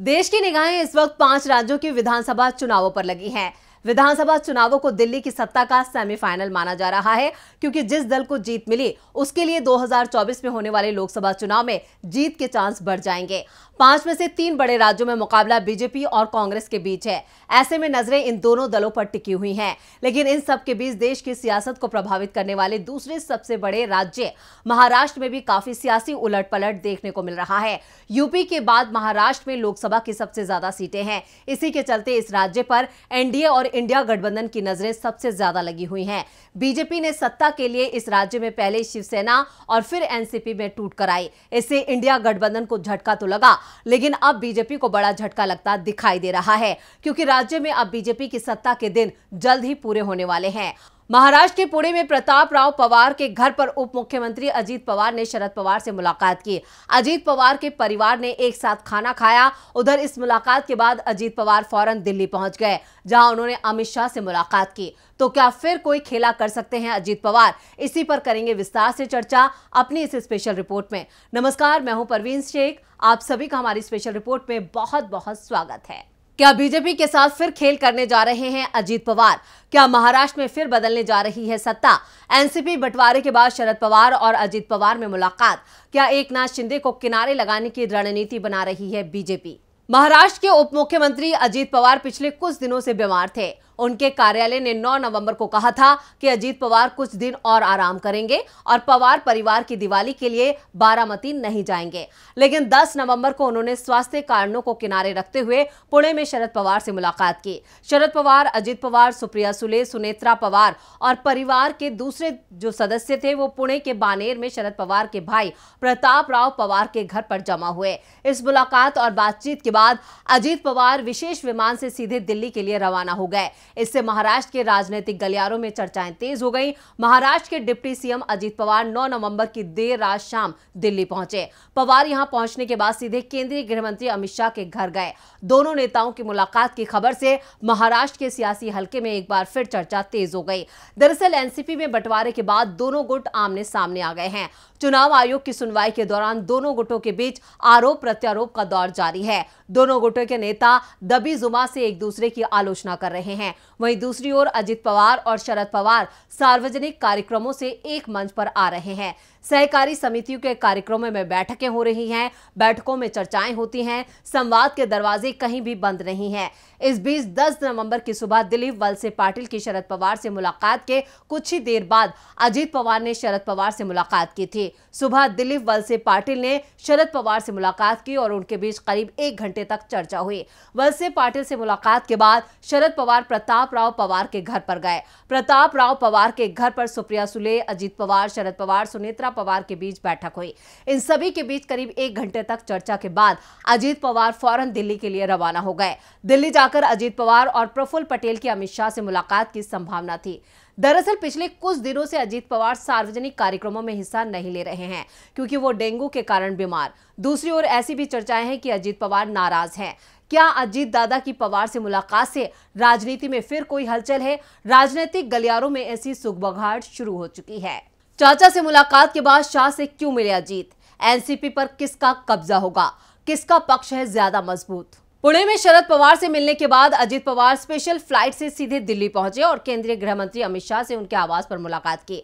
देश की निगाहें इस वक्त पांच राज्यों के विधानसभा चुनावों पर लगी हैं विधानसभा चुनावों को दिल्ली की सत्ता का सेमीफाइनल माना जा रहा है क्योंकि जिस दल को जीत मिली उसके लिए 2024 में होने वाले लोकसभा चुनाव में जीत के चांस बढ़ जाएंगे पांच में से तीन बड़े राज्यों में मुकाबला बीजेपी और कांग्रेस के बीच है ऐसे में नजरें इन दोनों दलों पर टिकी हुई हैं लेकिन इन सब के बीच देश की सियासत को प्रभावित करने वाले दूसरे सबसे बड़े राज्य महाराष्ट्र में भी काफी सियासी उलट पलट देखने को मिल रहा है यूपी के बाद महाराष्ट्र में लोकसभा की सबसे ज्यादा सीटें हैं इसी के चलते इस राज्य पर एनडीए और इंडिया गठबंधन की नजरें सबसे ज्यादा लगी हुई हैं बीजेपी ने सत्ता के लिए इस राज्य में पहले शिवसेना और फिर एनसीपी में टूट कर आई इससे इंडिया गठबंधन को झटका तो लगा लेकिन अब बीजेपी को बड़ा झटका लगता दिखाई दे रहा है क्योंकि राज्य में अब बीजेपी की सत्ता के दिन जल्द ही पूरे होने वाले हैं महाराष्ट्र के पुणे में प्रताप राव पवार के घर पर उप मुख्यमंत्री अजीत पवार ने शरद पवार से मुलाकात की अजीत पवार के परिवार ने एक साथ खाना खाया उधर इस मुलाकात के बाद अजीत पवार फौरन दिल्ली पहुंच गए जहां उन्होंने अमित शाह से मुलाकात की तो क्या फिर कोई खेला कर सकते हैं अजीत पवार इसी पर करेंगे विस्तार से चर्चा अपनी इस स्पेशल रिपोर्ट में नमस्कार मैं हूँ परवीन शेख आप सभी का हमारी स्पेशल रिपोर्ट में बहुत बहुत स्वागत है क्या बीजेपी के साथ फिर खेल करने जा रहे हैं अजीत पवार क्या महाराष्ट्र में फिर बदलने जा रही है सत्ता एनसीपी बंटवारे के बाद शरद पवार और अजीत पवार में मुलाकात क्या एक नाथ शिंदे को किनारे लगाने की रणनीति बना रही है बीजेपी महाराष्ट्र के उप मुख्यमंत्री अजीत पवार पिछले कुछ दिनों से बीमार थे उनके कार्यालय ने 9 नवंबर को कहा था कि अजीत पवार कुछ दिन और आराम करेंगे और पवार परिवार की दिवाली के लिए बारामती नहीं जाएंगे लेकिन 10 नवंबर को उन्होंने स्वास्थ्य कारणों को किनारे रखते हुए पुणे में शरद पवार से मुलाकात की शरद पवार अजित पवार सुप्रिया सुले सुनेत्रा पवार और परिवार के दूसरे जो सदस्य थे वो पुणे के बानेर में शरद पवार के भाई प्रताप राव पवार के घर पर जमा हुए इस मुलाकात और बातचीत के बाद अजीत पवार विशेष विमान से सीधे दिल्ली के लिए रवाना हो गए इससे महाराष्ट्र के राजनीतिक गलियारों में चर्चाएं तेज हो गई महाराष्ट्र के डिप्टी सीएम अजीत पवार 9 नवंबर की देर रात शाम दिल्ली पहुंचे पवार यहां पहुंचने के बाद सीधे केंद्रीय गृह मंत्री अमित शाह के घर गए दोनों नेताओं की मुलाकात की खबर से महाराष्ट्र के सियासी हलके में एक बार फिर चर्चा तेज हो गई दरअसल एनसीपी में बंटवारे के बाद दोनों गुट आमने सामने आ गए हैं चुनाव आयोग की सुनवाई के दौरान दोनों गुटों के बीच आरोप प्रत्यारोप का दौर जारी है दोनों गुटों के नेता दबी जुमा से एक दूसरे की आलोचना कर रहे हैं वहीं दूसरी ओर अजित पवार और शरद पवार सार्वजनिक कार्यक्रमों से एक मंच पर आ रहे हैं सहकारी समितियों के कार्यक्रमों में बैठकें हो रही हैं बैठकों में चर्चाएं होती हैं संवाद के दरवाजे कहीं भी बंद नहीं हैं इस बीच 10 नवंबर की सुबह दिलीप वलसे पाटिल की शरद पवार से मुलाकात के कुछ ही देर बाद अजीत पवार ने शरद पवार से मुलाकात की थी सुबह दिलीप वलसे पाटिल ने शरद पवार से मुलाकात की और उनके बीच करीब एक घंटे तक चर्चा हुई वलसे पाटिल से मुलाकात के बाद शरद पवार प्रताप राव पवार के घर पर गए प्रताप राव पवार के घर पर सुप्रिया सुले अजीत पवार शरद पवार सुनेत्रा पवार के बीच बैठक हुई इन सभी के बीच करीब एक घंटे तक चर्चा के बाद अजीत पवार फौरन दिल्ली के लिए रवाना हो गए दिल्ली जाकर अजीत पवार और प्रफुल्ल पटेल की अमित शाह से मुलाकात की संभावना थी दरअसल पिछले कुछ दिनों से अजीत पवार सार्वजनिक कार्यक्रमों में हिस्सा नहीं ले रहे हैं क्योंकि वो डेंगू के कारण बीमार दूसरी ओर ऐसी भी चर्चाएं हैं कि अजीत पवार नाराज हैं क्या अजीत दादा की पवार से मुलाकात से राजनीति में फिर कोई हलचल है राजनीतिक गलियारों में ऐसी सुखबघाट शुरू हो चुकी है चाचा से मुलाकात के बाद शाह से क्यों मिले अजीत एनसीपी पर किसका कब्जा होगा किसका पक्ष है ज्यादा मजबूत पुणे में शरद पवार से मिलने के बाद अजीत पवार स्पेशल फ्लाइट से सीधे दिल्ली पहुंचे और केंद्रीय गृह मंत्री अमित शाह से उनके आवास पर मुलाकात की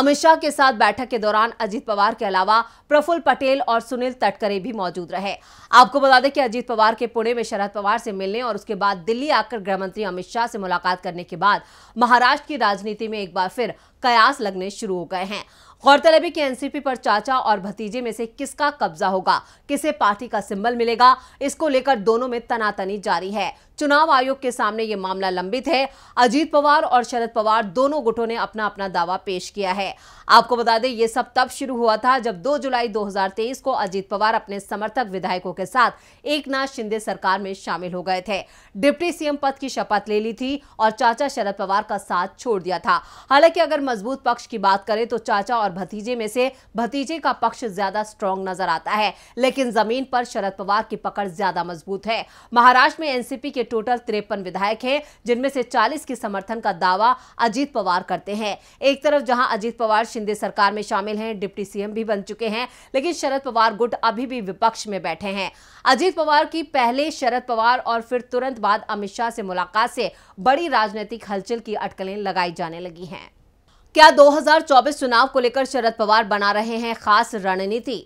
अमित शाह के साथ बैठक के दौरान अजीत पवार के अलावा प्रफुल्ल पटेल और सुनील तटकरे भी मौजूद रहे आपको बता दें कि अजीत पवार के पुणे में शरद पवार से मिलने और उसके बाद दिल्ली आकर गृह मंत्री अमित शाह से मुलाकात करने के बाद महाराष्ट्र की राजनीति में एक बार फिर कयास लगने शुरू हो गए हैं गौरतलब है कि एनसीपी पर चाचा और भतीजे में से किसका कब्जा होगा किसे पार्टी का सिंबल मिलेगा इसको लेकर दोनों में तनातनी जारी है चुनाव आयोग के सामने ये मामला लंबित है अजीत पवार और शरद पवार दोनों गुटों ने अपना अपना दावा पेश किया है आपको बता दें ये सब तब शुरू हुआ था जब 2 जुलाई 2023 को अजीत पवार अपने समर्थक विधायकों के साथ एक नाथ शिंदे सरकार में शामिल हो गए थे डिप्टी सीएम पद की शपथ ले ली थी और चाचा शरद पवार का साथ छोड़ दिया था हालांकि अगर मजबूत पक्ष की बात करें तो चाचा और भतीजे में से भतीजे का पक्ष ज्यादा स्ट्रांग नजर आता है लेकिन जमीन पर शरद पवार की पकड़ ज्यादा मजबूत है महाराष्ट्र में एनसीपी के टोटल तिरपन विधायक हैं जिनमें से 40 के समर्थन का दावा अजीत पवार करते हैं एक तरफ जहां अजीत पवार शिंदे सरकार में शामिल हैं डिप्टी सीएम भी बन चुके हैं लेकिन शरद पवार गुट अभी भी विपक्ष में बैठे हैं अजीत पवार की पहले शरद पवार और फिर तुरंत बाद अमित शाह से मुलाकात से बड़ी राजनीतिक हलचल की अटकलें लगाई जाने लगी हैं क्या 2024 चुनाव को लेकर शरद पवार बना रहे हैं खास रणनीति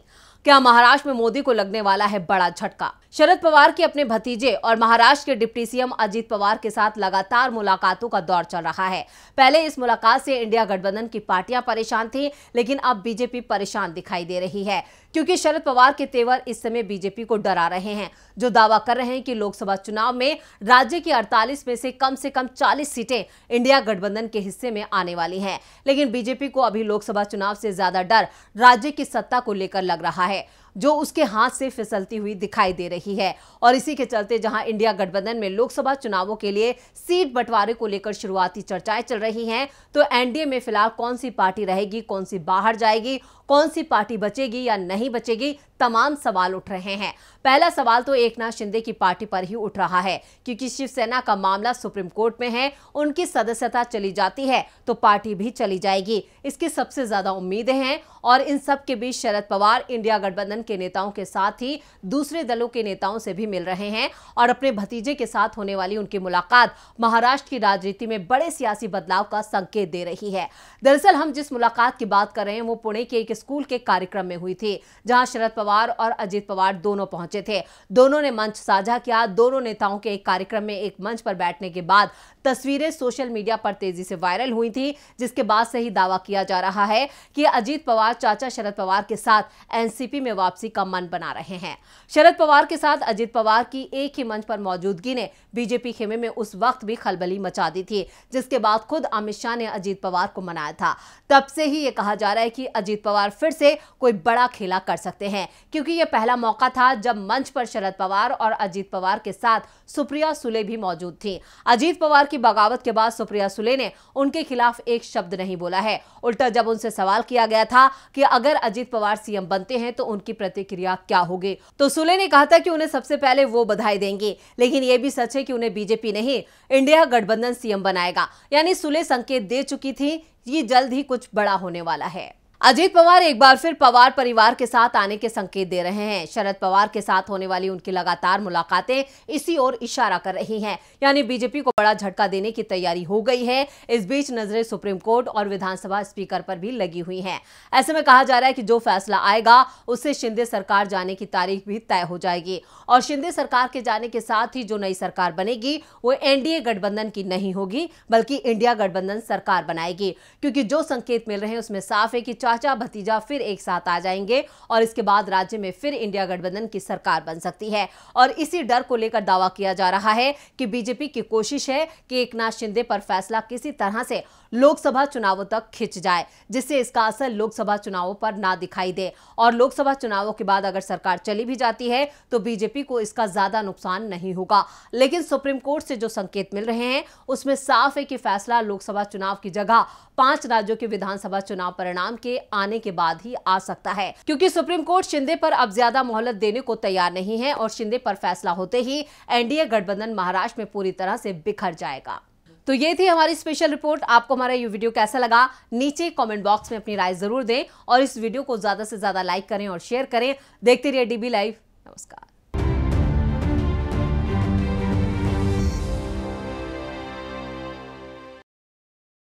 क्या महाराष्ट्र में मोदी को लगने वाला है बड़ा झटका शरद पवार के अपने भतीजे और महाराष्ट्र के डिप्टी सीएम अजीत पवार के साथ लगातार मुलाकातों का दौर चल रहा है पहले इस मुलाकात से इंडिया गठबंधन की पार्टियां परेशान थी लेकिन अब बीजेपी परेशान दिखाई दे रही है क्योंकि शरद पवार के तेवर इस समय बीजेपी को डरा रहे हैं जो दावा कर रहे हैं कि लोकसभा चुनाव में राज्य की 48 में से कम से कम 40 सीटें इंडिया गठबंधन के हिस्से में आने वाली हैं लेकिन बीजेपी को अभी लोकसभा चुनाव से ज्यादा डर राज्य की सत्ता को लेकर लग रहा है जो उसके हाथ से फिसलती हुई दिखाई दे रही है और इसी के चलते जहां इंडिया गठबंधन में लोकसभा चुनावों के लिए सीट बंटवारे को लेकर शुरुआती चर्चाएं चल रही हैं तो एनडीए में फिलहाल कौन सी पार्टी रहेगी कौन सी बाहर जाएगी कौन सी पार्टी बचेगी या नहीं बचेगी तमाम सवाल उठ रहे हैं पहला सवाल तो एकनाथ शिंदे की पार्टी पर ही उठ रहा है क्योंकि शिवसेना का मामला सुप्रीम कोर्ट में है उनकी सदस्यता चली जाती है तो पार्टी भी चली जाएगी इसकी सबसे ज्यादा उम्मीदें हैं और इन सब के बीच शरद पवार इंडिया गठबंधन के नेताओं के साथ ही दूसरे दलों के नेताओं से भी मिल रहे हैं और अपने भतीजे के साथ होने वाली उनकी मुलाकात महाराष्ट्र की राजनीति में बड़े सियासी बदलाव का संकेत दे रही है दरअसल हम जिस मुलाकात की बात कर रहे हैं वो पुणे के एक स्कूल के कार्यक्रम में हुई थी जहाँ शरद पवार पवार और अजीत पवार दोनों पहुंचे थे दोनों ने मंच साझा किया दोनों नेताओं के एक कार्यक्रम में एक मंच पर बैठने के बाद तस्वीरें सोशल मीडिया पर तेजी से वायरल हुई थी जिसके बाद से ही दावा किया जा रहा है कि अजीत पवार चाचा शरद पवार के साथ एनसीपी में वापसी का मन बना रहे हैं शरद पवार के साथ अजीत पवार की एक ही मंच पर मौजूदगी ने बीजेपी खेमे में उस वक्त भी खलबली मचा दी थी जिसके बाद खुद अमित शाह ने अजीत पवार को मनाया था तब से ही ये कहा जा रहा है कि अजीत पवार फिर से कोई बड़ा खेला कर सकते हैं क्योंकि ये पहला मौका था जब मंच पर शरद पवार और अजीत पवार के साथ सुप्रिया सुले भी मौजूद थी अजीत पवार की बगावत के बाद सुप्रिया सुले ने उनके खिलाफ एक शब्द नहीं बोला है उल्टा जब उनसे सवाल किया गया था कि अगर अजीत पवार सीएम बनते हैं तो उनकी प्रतिक्रिया क्या होगी तो सुले ने कहा था कि उन्हें सबसे पहले वो बधाई देंगे लेकिन ये भी सच है कि उन्हें बीजेपी नहीं इंडिया गठबंधन सीएम बनाएगा यानी सुले संकेत दे चुकी थी ये जल्द ही कुछ बड़ा होने वाला है अजीत पवार एक बार फिर पवार परिवार के साथ आने के संकेत दे रहे हैं शरद पवार के साथ होने वाली उनकी लगातार मुलाकातें इसी ओर इशारा कर रही हैं यानी बीजेपी को बड़ा झटका देने की तैयारी हो गई है इस बीच नजरें सुप्रीम कोर्ट और विधानसभा स्पीकर पर भी लगी हुई हैं ऐसे में कहा जा रहा है कि जो फैसला आएगा उससे शिंदे सरकार जाने की तारीख भी तय हो जाएगी और शिंदे सरकार के जाने के साथ ही जो नई सरकार बनेगी वो एनडीए गठबंधन की नहीं होगी बल्कि इंडिया गठबंधन सरकार बनाएगी क्योंकि जो संकेत मिल रहे हैं उसमें साफ है कि चाचा भतीजा फिर एक साथ आ जाएंगे और इसके बाद राज्य में फिर इंडिया गठबंधन की सरकार बन सकती है और इसी डर को लेकर दावा किया जा रहा है कि बीजेपी की कोशिश है कि एक शिंदे पर फैसला किसी तरह से लोकसभा चुनावों तक खिंच जाए जिससे इसका असर लोकसभा चुनावों पर ना दिखाई दे और लोकसभा चुनावों के बाद अगर सरकार चली भी जाती है तो बीजेपी को इसका ज्यादा नुकसान नहीं होगा लेकिन सुप्रीम कोर्ट से जो संकेत मिल रहे हैं उसमें साफ है कि फैसला लोकसभा चुनाव की जगह पांच राज्यों के विधानसभा चुनाव परिणाम के आने के बाद ही आ सकता है क्योंकि सुप्रीम कोर्ट शिंदे पर अब ज्यादा मोहलत देने को तैयार नहीं है और शिंदे पर फैसला होते ही एनडीए गठबंधन महाराष्ट्र में पूरी तरह से बिखर जाएगा तो ये थी हमारी स्पेशल रिपोर्ट आपको हमारा ये वीडियो कैसा लगा नीचे कमेंट बॉक्स में अपनी राय जरूर दें और इस वीडियो को ज्यादा से ज्यादा लाइक करें और शेयर करें देखते रहिए डीबी लाइव नमस्कार